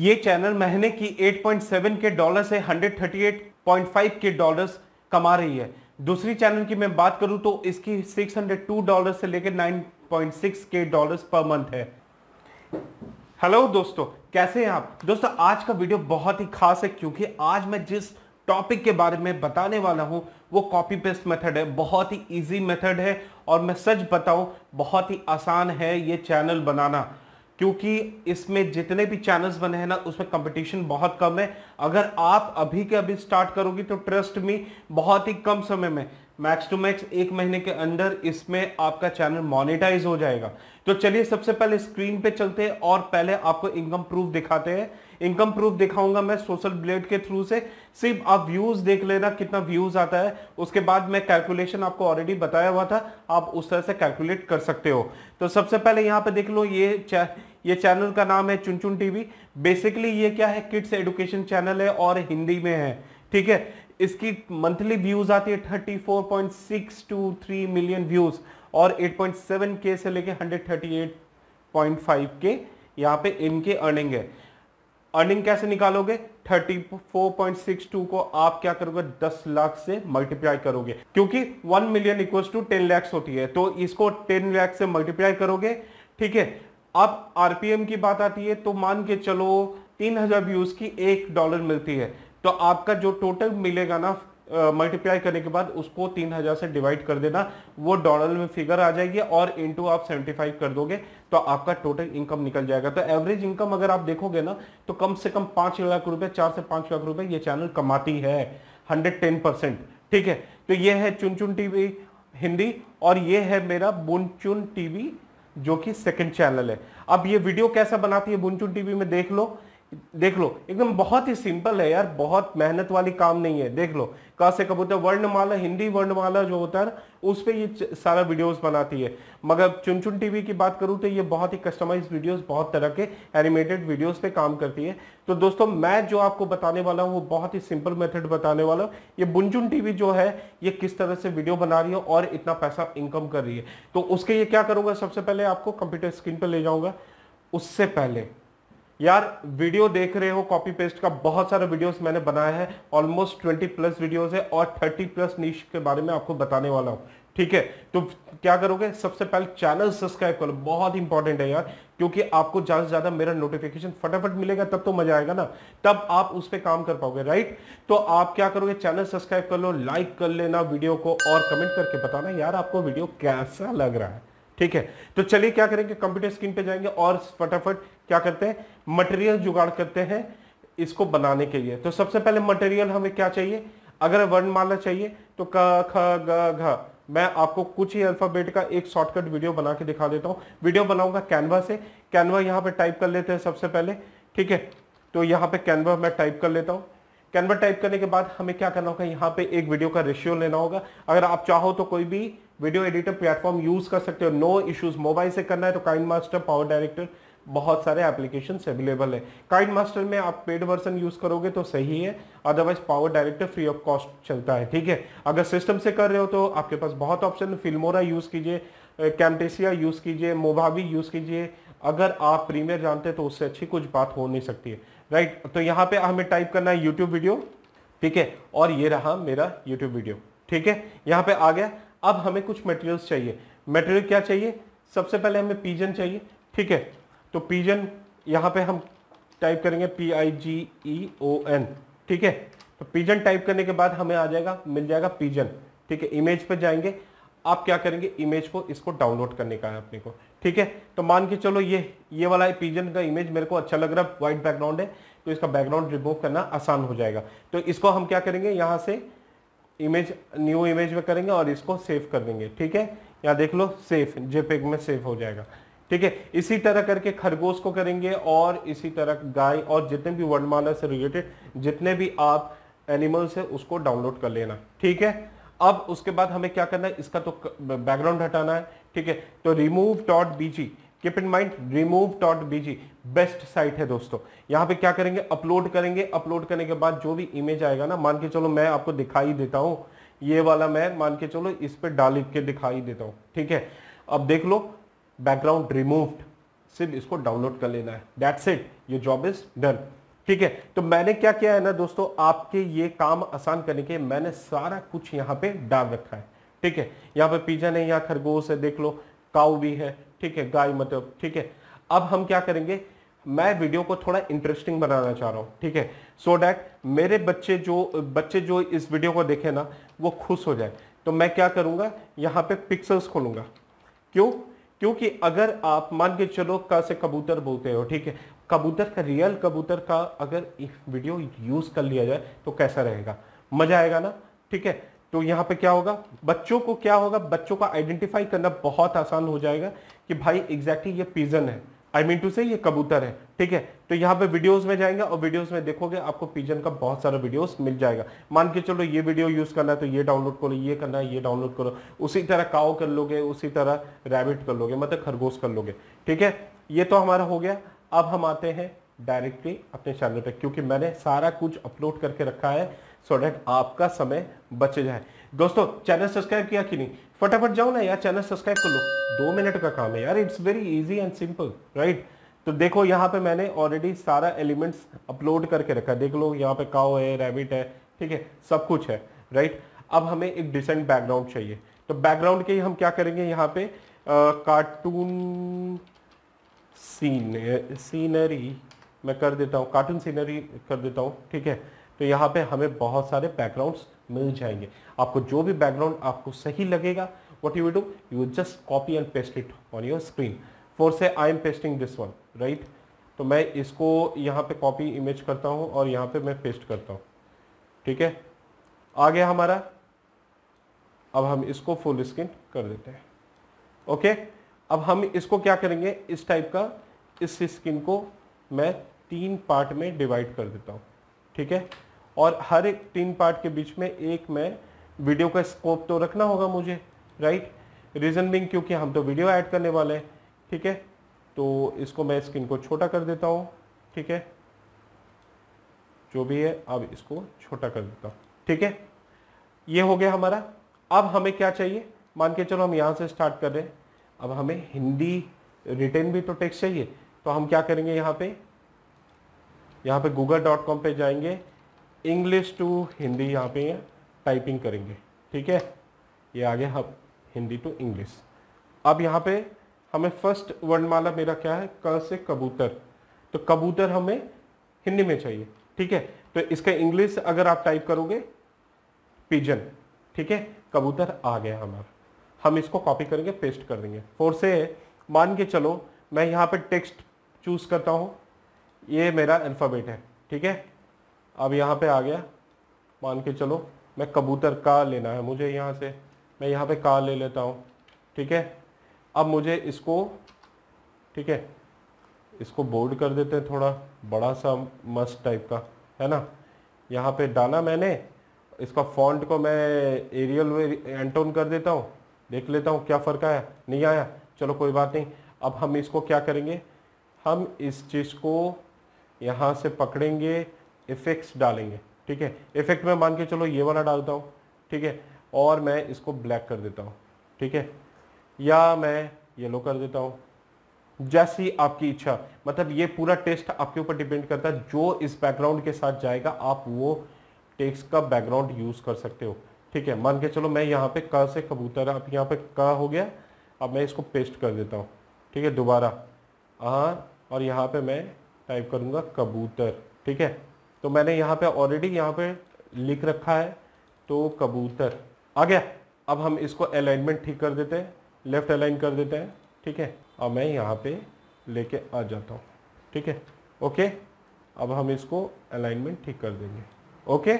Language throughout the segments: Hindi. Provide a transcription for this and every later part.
ये चैनल महीने की 8.7 के डॉलर से 138.5 के डॉलर्स कमा रही है दूसरी चैनल की मैं बात करूं तो इसकी 602 डॉलर से लेकर 9.6 के डॉलर्स पर मंथ है हेलो दोस्तों कैसे हैं आप दोस्तों आज का वीडियो बहुत ही खास है क्योंकि आज मैं जिस टॉपिक के बारे में बताने वाला हूं वो कॉपी पेस्ट मेथड है बहुत ही इजी मेथड है और मैं सच बताऊं बहुत ही आसान है ये चैनल बनाना क्योंकि इसमें जितने भी चैनल्स बने हैं ना उसमें कंपटीशन बहुत कम है अगर आप अभी के अभी स्टार्ट करोगे तो ट्रस्ट में बहुत ही कम समय में मैक्स टू मैक्स एक महीने के अंदर इसमें आपका चैनल मोनिटाइज हो जाएगा तो चलिए सबसे पहले स्क्रीन पे चलते हैं और पहले आपको इनकम प्रूफ दिखाते हैं इनकम प्रूफ दिखाऊंगा मैं सोशल ब्लेड के थ्रू से सिर्फ आप व्यूज देख लेना कितना व्यूज आता है उसके बाद मैं कैलकुलेशन आपको ऑलरेडी बताया हुआ था आप उस तरह से कैलकुलेट कर सकते हो तो सबसे पहले यहाँ पे देख लो ये ये चैनल का नाम है चुनचुन टीवी बेसिकली ये क्या है किड्स एडुकेशन चैनल है और हिंदी में है ठीक है इसकी मंथली व्यूज आती है thirty four point six two three million views और एट पॉइंट सेवन के से लेके hundred thirty eight point five K यहाँ पे इनके अर्निंग है अर्निंग कैसे निकालोगे thirty four point six two को आप क्या करोगे दस लाख से मल्टीप्लाई करोगे क्योंकि one million equal to ten lakhs होती है तो इसको टेन लैक्स से मल्टीप्लाई करोगे ठीक है अब आरपीएम की बात आती है तो मान के चलो तीन हजार व्यूज की एक डॉलर मिलती है तो आपका जो टोटल मिलेगा ना मल्टीप्लाई करने के बाद उसको 3000 से डिवाइड कर देना वो डॉलर में फिगर आ जाएगी और इनटू आप 75 कर दोगे तो आपका टोटल इनकम निकल जाएगा तो एवरेज इनकम अगर आप देखोगे ना तो कम से कम पांच लाख रुपए चार से पांच लाख रुपए ये चैनल कमाती है हंड्रेड टेन परसेंट ठीक है तो ये है चुन चुन टीवी हिंदी और ये है मेरा बुन चुन टीवी जो कि सेकेंड चैनल है अब ये वीडियो कैसा बनाती है बुनचुन टीवी में देख लो देख लो एकदम बहुत ही सिंपल है यार बहुत मेहनत वाली काम नहीं है देख लो कहाँ से कबूतर वर्णमाला हिंदी वर्णमाला जो होता है ना उस पर ये सारा वीडियोस बनाती है मगर चुन चुन टीवी की बात करूँ तो ये बहुत ही कस्टमाइज वीडियोस बहुत तरह के एनिमेटेड वीडियोस पे काम करती है तो दोस्तों मैं जो आपको बताने वाला हूँ वो बहुत ही सिंपल मेथड बताने वाला हूँ ये बुनचुन टीवी जो है ये किस तरह से वीडियो बना रही है और इतना पैसा इनकम कर रही है तो उसके लिए क्या करूँगा सबसे पहले आपको कंप्यूटर स्क्रीन पर ले जाऊँगा उससे पहले यार वीडियो देख रहे हो कॉपी पेस्ट का बहुत सारे वीडियोस मैंने बनाया है ऑलमोस्ट ट्वेंटी प्लस वीडियोस है और थर्टी प्लस नीच के बारे में आपको बताने वाला हूँ ठीक है तो क्या करोगे सबसे पहले चैनल सब्सक्राइब करो बहुत इंपॉर्टेंट है यार क्योंकि आपको ज्यादा से ज्यादा मेरा नोटिफिकेशन फटाफट मिलेगा तब तो मजा आएगा ना तब आप उस पर काम कर पाओगे राइट तो आप क्या करोगे चैनल सब्सक्राइब कर लो लाइक कर लेना वीडियो को और कमेंट करके बताना यार आपको वीडियो कैसा लग रहा है ठीक है तो चलिए क्या करेंगे कंप्यूटर स्क्रीन पे जाएंगे और फटाफट क्या करते हैं मटेरियल जुगाड़ करते हैं इसको बनाने के लिए तो सबसे पहले मटेरियल हमें क्या चाहिए अगर वर्णमाला चाहिए तो क ख ग घ मैं आपको कुछ ही अल्फ़ाबेट का एक शॉर्टकट वीडियो बना के दिखा देता हूँ वीडियो बनाऊंगा कैनवा से कैनवा यहाँ पे टाइप कर लेते हैं सबसे पहले ठीक है तो यहाँ पे कैनवा मैं टाइप कर लेता हूँ कैनवा टाइप करने के बाद हमें क्या करना होगा यहाँ पे एक वीडियो का रेशियो लेना होगा अगर आप चाहो तो कोई भी वीडियो एडिटर प्लेटफॉर्म यूज़ कर सकते हो नो इश्यूज़ मोबाइल से करना है तो काइन मास्टर पावर डायरेक्टर बहुत सारे एप्लीकेशन अवेलेबल है काइट मास्टर में आप पेड वर्सन यूज करोगे तो सही है otherwise power director free of cost चलता है ठीक है अगर सिस्टम से कर रहे हो तो आपके पास बहुत ऑप्शन फिल्मोरा यूज कीजिए कैमटेसिया यूज कीजिए मोभावी यूज कीजिए अगर आप प्रीमियर जानते तो उससे अच्छी कुछ बात हो नहीं सकती है राइट तो यहाँ पे हमें टाइप करना है यूट्यूब वीडियो ठीक है और ये रहा मेरा यूट्यूब वीडियो ठीक है यहाँ पे आ गया अब हमें कुछ मटेरियल्स चाहिए मटेरियल क्या चाहिए सबसे पहले हमें पीजन चाहिए ठीक है तो पीजन यहाँ पे हम टाइप करेंगे P I ji E O N ठीक है तो पीजन टाइप करने के बाद हमें आ जाएगा मिल जाएगा पीजन ठीक है इमेज पे जाएंगे आप क्या करेंगे इमेज को इसको डाउनलोड करने का है अपने को ठीक है तो मान के चलो ये ये वाला है पीजन का इमेज मेरे को अच्छा लग रहा है व्हाइट बैकग्राउंड है तो इसका बैकग्राउंड रिमूव करना आसान हो जाएगा तो इसको हम क्या करेंगे यहाँ से इमेज न्यू इमेज में करेंगे और इसको सेव कर देंगे ठीक है यहाँ देख लो सेफ जेपेग में सेव हो जाएगा ठीक है इसी तरह करके खरगोश को करेंगे और इसी तरह गाय और जितने भी वर्णमाला से रिलेटेड जितने भी आप एनिमल्स है उसको डाउनलोड कर लेना ठीक है अब उसके बाद हमें क्या करना है इसका तो बैकग्राउंड हटाना है ठीक है तो remove dot BG keep in mind remove dot BG best site है दोस्तों यहां पे क्या करेंगे अपलोड करेंगे अपलोड करने के बाद जो भी इमेज आएगा ना मान के चलो मैं आपको दिखाई देता हूं ये वाला मैं मान के चलो इस पर डाल के दिखाई देता हूं ठीक है अब देख लो बैकग्राउंड रिमूव्ड सिर्फ इसको डाउनलोड कर लेना है डेट्स इट ये जॉब इज डन ठीक है तो मैंने क्या किया है ना दोस्तों आपके ये काम आसान करने के मैंने सारा कुछ यहाँ पे डाल रखा है ठीक है यहाँ पे पिजन है यहाँ खरगोश है देख लो काउ भी है ठीक है गाय मतलब ठीक है अब हम क्या करेंगे मैं वीडियो को थोड़ा इंटरेस्टिंग बनाना चाह रहा हूँ ठीक है सो डैट मेरे बच्चे जो बच्चे जो इस वीडियो को देखे ना वो खुश हो जाए तो मैं क्या करूँगा यहाँ पे पिक्सल्स खोलूंगा क्यों क्योंकि अगर आप मान के चलो क से कबूतर बोलते हो ठीक है कबूतर का रियल कबूतर का अगर एक वीडियो यूज कर लिया जाए तो कैसा रहेगा मजा आएगा ना ठीक है तो यहाँ पे क्या होगा बच्चों को क्या होगा बच्चों का आइडेंटिफाई करना बहुत आसान हो जाएगा कि भाई एग्जैक्टली exactly ये पिजन है आई मीन टू से ये कबूतर है ठीक है तो यहाँ पे वीडियोस में जाएंगे और वीडियोस में देखोगे आपको पिजन का बहुत सारा वीडियोस मिल जाएगा मान के चलो ये वीडियो यूज़ करना है तो ये डाउनलोड करो ये करना है ये डाउनलोड करो उसी तरह काओ कर लोगे उसी तरह रैबिट कर लोगे मतलब खरगोश कर लोगे ठीक है ये तो हमारा हो गया अब हम आते हैं डायरेक्टली अपने चैनल पर क्योंकि मैंने सारा कुछ अपलोड करके रखा है सो डेट आपका समय बच जाए दोस्तों चैनल सब्सक्राइब किया कि नहीं फटाफट जाओ ना यार चैनल सब्सक्राइब कर लो दो मिनट का काम है यार it's very easy and simple right तो देखो यहाँ पे मैंने ऑलरेडी सारा एलिमेंट्स अपलोड करके रखा देख लो यहाँ पे काओ है रैबिट है ठीक है सब कुछ है राइट अब हमें एक डिसेंट बैकग्राउंड चाहिए तो बैकग्राउंड के हम क्या करेंगे यहाँ पे कार्टून सीन सीनरी मैं कर देता हूँ कार्टून सीनरी कर देता हूँ ठीक है तो यहाँ पे हमें बहुत सारे बैकग्राउंड्स मिल जाएंगे आपको जो भी बैकग्राउंड आपको सही लगेगा what you do you just copy and paste it on your screen for say I am pasting this one right तो मैं इसको यहाँ पे कॉपी इमेज करता हूँ और यहाँ पे मैं पेस्ट करता हूँ ठीक है आ गया हमारा अब हम इसको फुल स्क्रीन कर देते हैं ओके अब हम इसको क्या करेंगे इस टाइप का इस स्क्रीन को मैं तीन पार्ट में डिवाइड कर देता हूँ ठीक है और हर एक तीन पार्ट के बीच में एक में वीडियो का स्कोप तो रखना होगा मुझे राइट रीज़न बिंग क्योंकि हम तो वीडियो ऐड करने वाले हैं ठीक है तो इसको मैं स्क्रीन को छोटा कर देता हूँ ठीक है जो भी है अब इसको छोटा कर देता हूँ ठीक है ये हो गया हमारा अब हमें क्या चाहिए मान के चलो हम यहाँ से स्टार्ट कर रहे हैं अब हमें हिंदी रिटेन भी तो टेक्स्ट चाहिए तो हम क्या करेंगे यहाँ पे यहाँ पे कॉम पर जाएंगे इंग्लिश टू हिंदी यहाँ पे टाइपिंग करेंगे ठीक है ये आ गया हम हिंदी टू इंग्लिश अब यहाँ पे हमें फर्स्ट वर्णमाला मेरा क्या है क से कबूतर तो कबूतर हमें हिंदी में चाहिए ठीक है तो इसका इंग्लिश अगर आप टाइप करोगे पिजन ठीक है कबूतर आ गया हमारा हम इसको कॉपी करेंगे पेस्ट कर देंगे फोर से मान के चलो मैं यहाँ पे टेक्स्ट चूज़ करता हूँ ये मेरा अल्फ़ाबेट है ठीक है अब यहाँ पे आ गया मान के चलो मैं कबूतर का लेना है मुझे यहाँ से मैं यहाँ पे का ले लेता हूँ ठीक है अब मुझे इसको ठीक है इसको बोल्ड कर देते हैं थोड़ा बड़ा सा मस्त टाइप का है ना यहाँ पे डाला मैंने इसका फॉन्ट को मैं एरियल वे एंटोन कर देता हूँ देख लेता हूँ क्या फ़र्क आया नहीं आया चलो कोई बात नहीं अब हम इसको क्या करेंगे हम इस चीज़ को यहाँ से पकड़ेंगे इफेक्ट्स डालेंगे ठीक है इफेक्ट में मान के चलो ये वाला डालता हूँ ठीक है और मैं इसको ब्लैक कर देता हूँ ठीक है या मैं येलो कर देता हूँ जैसी आपकी इच्छा मतलब ये पूरा टेस्ट आपके ऊपर डिपेंड करता है जो इस बैकग्राउंड के साथ जाएगा आप वो टेक्स का बैकग्राउंड यूज़ कर सकते हो ठीक है मान के चलो मैं यहाँ पे क से कबूतर अब यहाँ पे क हो गया अब मैं इसको पेस्ट कर देता हूँ ठीक है दोबारा हाँ और यहाँ पे मैं टाइप करूँगा कबूतर ठीक है तो मैंने यहाँ पे ऑलरेडी यहाँ पे लिख रखा है तो कबूतर आ गया अब हम इसको अलाइनमेंट ठीक कर देते हैं लेफ़्ट अलाइन कर देते हैं ठीक है अब मैं यहाँ पे लेके आ जाता हूँ ठीक है ओके अब हम इसको अलाइनमेंट ठीक कर देंगे ओके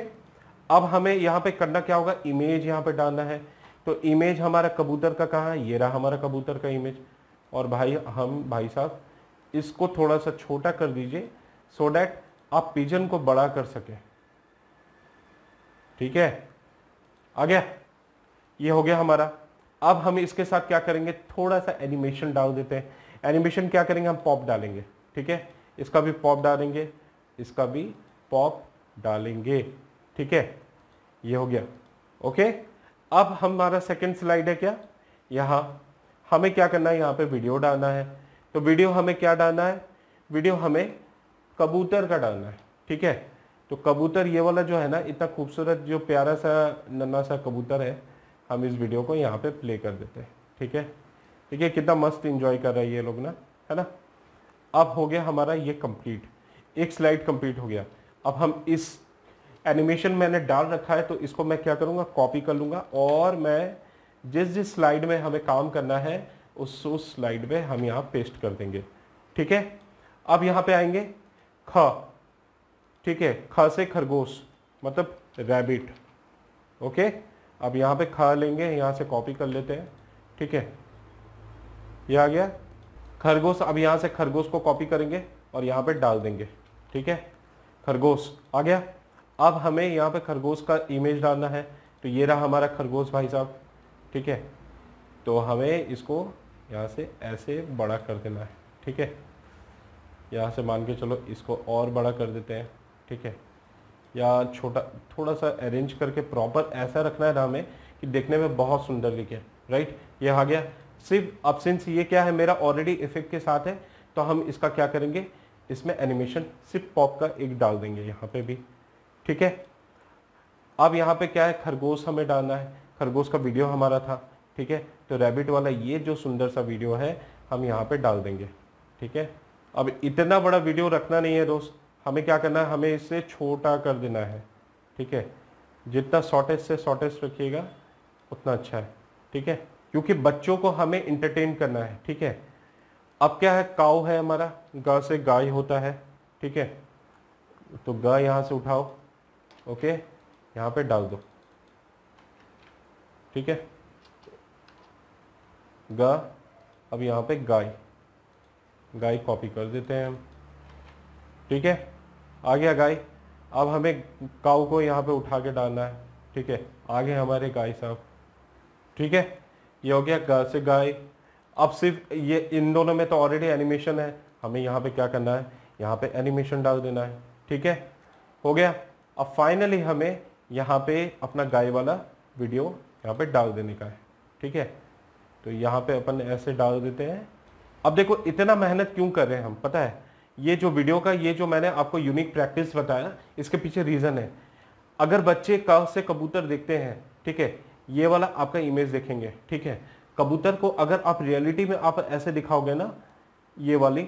अब हमें यहाँ पे करना क्या होगा इमेज यहाँ पे डालना है तो इमेज हमारा कबूतर का कहाँ है ये रहा हमारा कबूतर का इमेज और भाई हम भाई साहब इसको थोड़ा सा छोटा कर दीजिए सो डैट आप पिजन को बड़ा कर सके ठीक है आ गया ये हो गया हमारा अब हम इसके साथ क्या करेंगे थोड़ा सा एनिमेशन डाल देते हैं एनिमेशन क्या करेंगे हम पॉप डालेंगे ठीक है इसका भी पॉप डालेंगे इसका भी पॉप डालेंगे ठीक है ये हो गया ओके अब हमारा सेकंड स्लाइड है क्या यहाँ हमें क्या करना है यहाँ पे वीडियो डालना है तो वीडियो हमें क्या डालना है वीडियो हमें कबूतर का डालना है ठीक है तो कबूतर ये वाला जो है ना इतना खूबसूरत जो प्यारा सा नन्ना सा कबूतर है हम इस वीडियो को यहाँ पे प्ले कर देते हैं ठीक है ठीक है कितना मस्त इंजॉय कर रहा है ये लोग ना है ना अब हो गया हमारा ये कंप्लीट एक स्लाइड कंप्लीट हो गया अब हम इस एनिमेशन मैंने डाल रखा है तो इसको मैं क्या करूँगा कॉपी कर लूँगा और मैं जिस जिस स्लाइड में हमें काम करना है उस उस स्लाइड में हम यहाँ पेस्ट कर देंगे ठीक है अब यहाँ पे आएंगे ख ठीक है ख से खरगोश मतलब रैबिट ओके अब यहां पे ख लेंगे यहां से कॉपी कर लेते हैं ठीक है ये आ गया खरगोश अब यहां से खरगोश को कॉपी करेंगे और यहां पे डाल देंगे ठीक है खरगोश आ गया अब हमें यहां पे खरगोश का इमेज डालना है तो ये रहा हमारा खरगोश भाई साहब ठीक है तो हमें इसको यहां से ऐसे बड़ा कर देना है ठीक है यहाँ से मान के चलो इसको और बड़ा कर देते हैं ठीक है या छोटा थोड़ा सा अरेंज करके प्रॉपर ऐसा रखना है ना हमें कि देखने में बहुत सुंदर लिखे राइट ये आ गया सिर्फ अब सिंस ये क्या है मेरा ऑलरेडी इफेक्ट के साथ है तो हम इसका क्या करेंगे इसमें एनिमेशन सिर्फ पॉप का एक डाल देंगे यहाँ पे भी ठीक है अब यहाँ पे क्या है खरगोश हमें डालना है खरगोश का वीडियो हमारा था ठीक है तो रैबिट वाला ये जो सुंदर सा वीडियो है हम यहाँ पे डाल देंगे ठीक है अब इतना बड़ा वीडियो रखना नहीं है दोस्त हमें क्या करना है हमें इसे छोटा कर देना है ठीक है जितना शॉर्टेज से शॉर्टेस्ट रखिएगा उतना अच्छा है ठीक है क्योंकि बच्चों को हमें इंटरटेन करना है ठीक है अब क्या है काउ है हमारा गा से गाय होता है ठीक है तो गा यहां से उठाओ ओके यहां पे डाल दो ठीक है गा अब यहां पे गाय गाय कॉपी कर देते हैं हम ठीक है आ गया गाय अब हमें काऊ को यहाँ पे उठा के डालना है ठीक है आगे हमारे गाय साहब ठीक है ये हो गया गाय से गाय अब सिर्फ ये इन दोनों में तो ऑलरेडी एनिमेशन है हमें यहाँ पे क्या करना है यहाँ पे एनिमेशन डाल देना है ठीक है हो गया अब फाइनली हमें यहाँ पे अपना गाय वाला वीडियो यहाँ पे डाल देने का है ठीक है तो यहाँ पे अपन ऐसे डाल देते हैं अब देखो इतना मेहनत क्यों कर रहे हैं हम पता है ये जो वीडियो का ये जो मैंने आपको यूनिक प्रैक्टिस बताया इसके पीछे रीज़न है अगर बच्चे कह से कबूतर देखते हैं ठीक है ये वाला आपका इमेज देखेंगे ठीक है कबूतर को अगर आप रियलिटी में आप ऐसे दिखाओगे ना ये वाली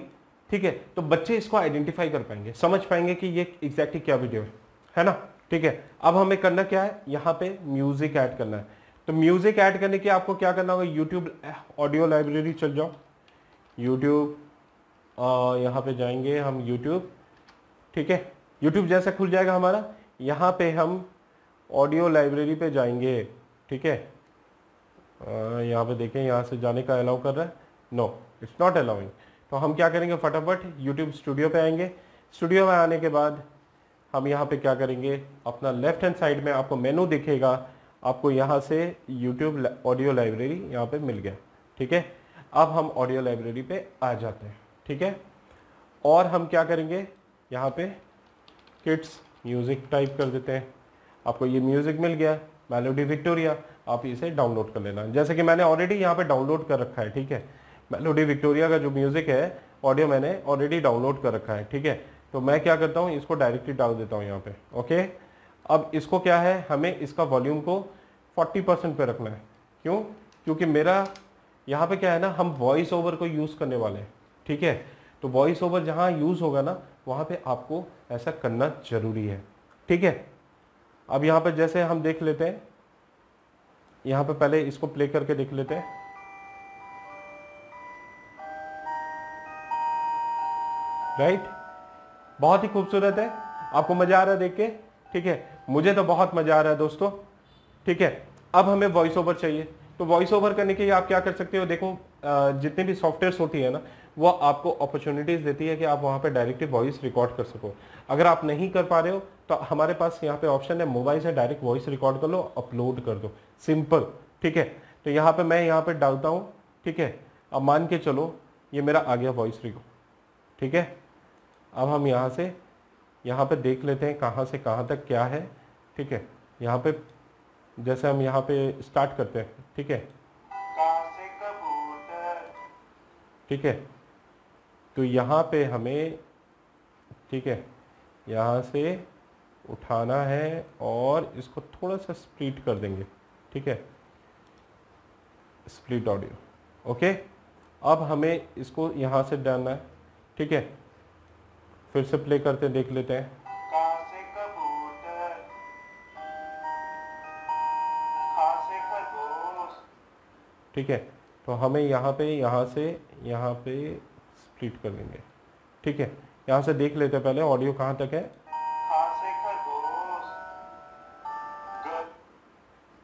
ठीक है तो बच्चे इसको आइडेंटिफाई कर पाएंगे समझ पाएंगे कि ये एग्जैक्टली क्या वीडियो है है ना ठीक है अब हमें करना क्या है यहाँ पे म्यूजिक ऐड करना है तो म्यूजिक ऐड करने के आपको क्या करना होगा यूट्यूब ऑडियो लाइब्रेरी चल जाओ यूट्यूब यहाँ पे जाएंगे हम यूट्यूब ठीक है यूट्यूब जैसा खुल जाएगा हमारा यहाँ पे हम ऑडियो लाइब्रेरी पे जाएंगे ठीक है यहाँ पे देखें यहाँ से जाने का अलाउ कर रहा है नो इट्स नॉट अलाउिंग तो हम क्या करेंगे फटाफट यूट्यूब स्टूडियो पे आएंगे स्टूडियो में आने के बाद हम यहाँ पे क्या करेंगे अपना लेफ्ट हैंड साइड में आपको मेनू दिखेगा आपको यहाँ से यूट्यूब ऑडियो लाइब्रेरी यहाँ पे मिल गया ठीक है अब हम ऑडियो लाइब्रेरी पे आ जाते हैं ठीक है और हम क्या करेंगे यहाँ पे किड्स म्यूज़िक टाइप कर देते हैं आपको ये म्यूज़िक मिल गया मेलोडी विक्टोरिया आप इसे डाउनलोड कर लेना जैसे कि मैंने ऑलरेडी यहाँ पे डाउनलोड कर रखा है ठीक है मेलोडी विक्टोरिया का जो म्यूज़िक है ऑडियो मैंने ऑलरेडी डाउनलोड कर रखा है ठीक है तो मैं क्या करता हूँ इसको डायरेक्टली डाल देता हूँ यहाँ पे ओके अब इसको क्या है हमें इसका वॉल्यूम को 40 परसेंट पर रखना है क्यों क्योंकि मेरा यहाँ पे क्या है ना हम वॉइस ओवर को यूज़ करने वाले हैं ठीक है तो वॉइस ओवर जहाँ यूज़ होगा ना वहाँ पे आपको ऐसा करना ज़रूरी है ठीक है अब यहाँ पे जैसे हम देख लेते हैं यहाँ पे पहले इसको प्ले करके देख लेते हैं राइट बहुत ही खूबसूरत है आपको मज़ा आ रहा है देख के ठीक है मुझे तो बहुत मज़ा आ रहा है दोस्तों ठीक है अब हमें वॉइस ओवर चाहिए तो वॉइस ओवर करने के लिए आप क्या कर सकते हो देखो जितने भी सॉफ्टवेयर होती है ना वो आपको अपॉर्चुनिटीज़ देती है कि आप वहाँ पे डायरेक्टली वॉइस रिकॉर्ड कर सको अगर आप नहीं कर पा रहे हो तो हमारे पास यहाँ पे ऑप्शन है मोबाइल से डायरेक्ट वॉइस रिकॉर्ड कर लो अपलोड कर दो सिंपल ठीक है तो यहाँ पे मैं यहाँ पे डालता हूँ ठीक है अब मान के चलो ये मेरा आ गया वॉइस रिकॉर्ड ठीक है अब हम यहाँ से यहाँ पर देख लेते हैं कहाँ से कहाँ तक क्या है ठीक है यहाँ पर जैसे हम यहाँ पे स्टार्ट करते हैं ठीक है ठीक है तो यहाँ पे हमें ठीक है यहाँ से उठाना है और इसको थोड़ा सा स्प्लिट कर देंगे ठीक है स्प्लिट ऑडियो ओके अब हमें इसको यहाँ से डालना है ठीक है फिर से प्ले करते देख लेते हैं ठीक है तो हमें यहाँ पे यहाँ से यहाँ पे स्प्लिट कर देंगे ठीक है यहाँ से देख लेते हैं पहले ऑडियो कहाँ तक है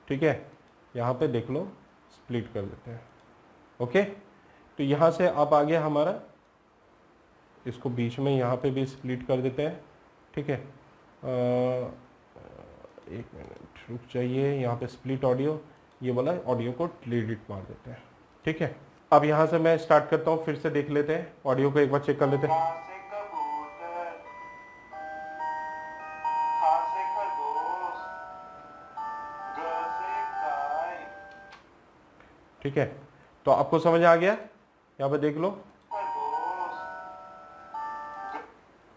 ठीक है यहाँ पे देख लो स्प्लिट कर देते हैं ओके तो यहाँ से अब आ गया हमारा इसको बीच में यहाँ पे भी स्प्लिट कर देते हैं ठीक है आ, एक मिनट रुक जाइए यहाँ पे स्प्लिट ऑडियो ये वाला ऑडियो को डिलीट मार देते हैं ठीक है अब यहाँ से मैं स्टार्ट करता हूँ फिर से देख लेते हैं ऑडियो को एक बार चेक कर लेते हैं ठीक है तो आपको समझ आ गया यहाँ पे देख लो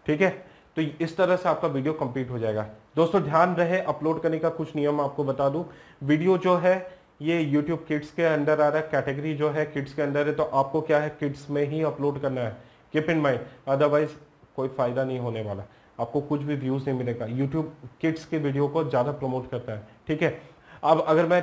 ठीक है तो इस तरह से आपका वीडियो कंप्लीट हो जाएगा दोस्तों ध्यान रहे अपलोड करने का कुछ नियम आपको बता दूं वीडियो जो है ये यूट्यूब किड्स के अंडर आ रहा है कैटेगरी जो है किड्स के अंडर है तो आपको क्या है किड्स में ही अपलोड करना है कीप इन माइंड अदरवाइज कोई फ़ायदा नहीं होने वाला आपको कुछ भी व्यूज़ नहीं मिलेगा यूट्यूब किड्स के वीडियो को ज़्यादा प्रमोट करता है ठीक है अब अगर मैं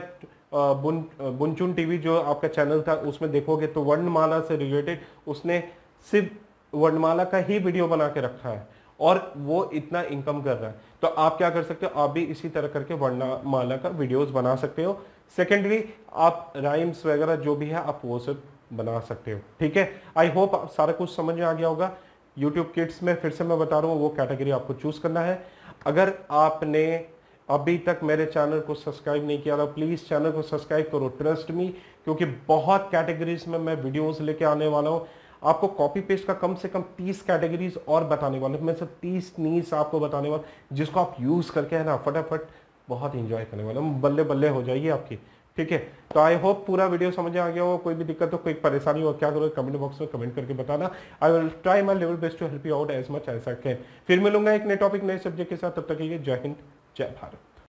बुन बुनचुन टीवी जो आपका चैनल था उसमें देखोगे तो वर्णमाला से रिलेटेड उसने सिर्फ वर्णमाला का ही वीडियो बना के रखा है और वो इतना इनकम कर रहा है तो आप क्या कर सकते हो आप भी इसी तरह करके वर्णमाला का वीडियोस बना सकते हो सेकेंडली आप राइम्स वगैरह जो भी है आप वो सब बना सकते हो ठीक है आई होप आप सारा कुछ समझ में आ गया होगा यूट्यूब किड्स में फिर से मैं बता रहा हूँ वो कैटेगरी आपको चूज़ करना है अगर आपने अभी तक मेरे चैनल को सब्सक्राइब नहीं किया था प्लीज़ चैनल को सब्सक्राइब करो ट्रस्ट मी क्योंकि बहुत कैटेगरीज में मैं वीडियोस लेके आने वाला हूँ आपको कॉपी पेस्ट का कम से कम 30 कैटेगरीज और बताने वाले मैं सब 30 नीड्स आपको बताने वाला जिसको आप यूज़ करके है ना फटाफट बहुत इंजॉय करने वाले बल्ले बल्ले हो जाइए आपकी ठीक है तो आई होप पूरा वीडियो समझ आ गया हो कोई भी दिक्कत हो कोई परेशानी हो क्या करो कमेंट बॉक्स में कमेंट करके बताना I will try my level best to help you out as much as I can फिर मिलूंगा एक नए टॉपिक नए सब्जेक्ट के साथ तब तक के लिए जय हिंद जय भारत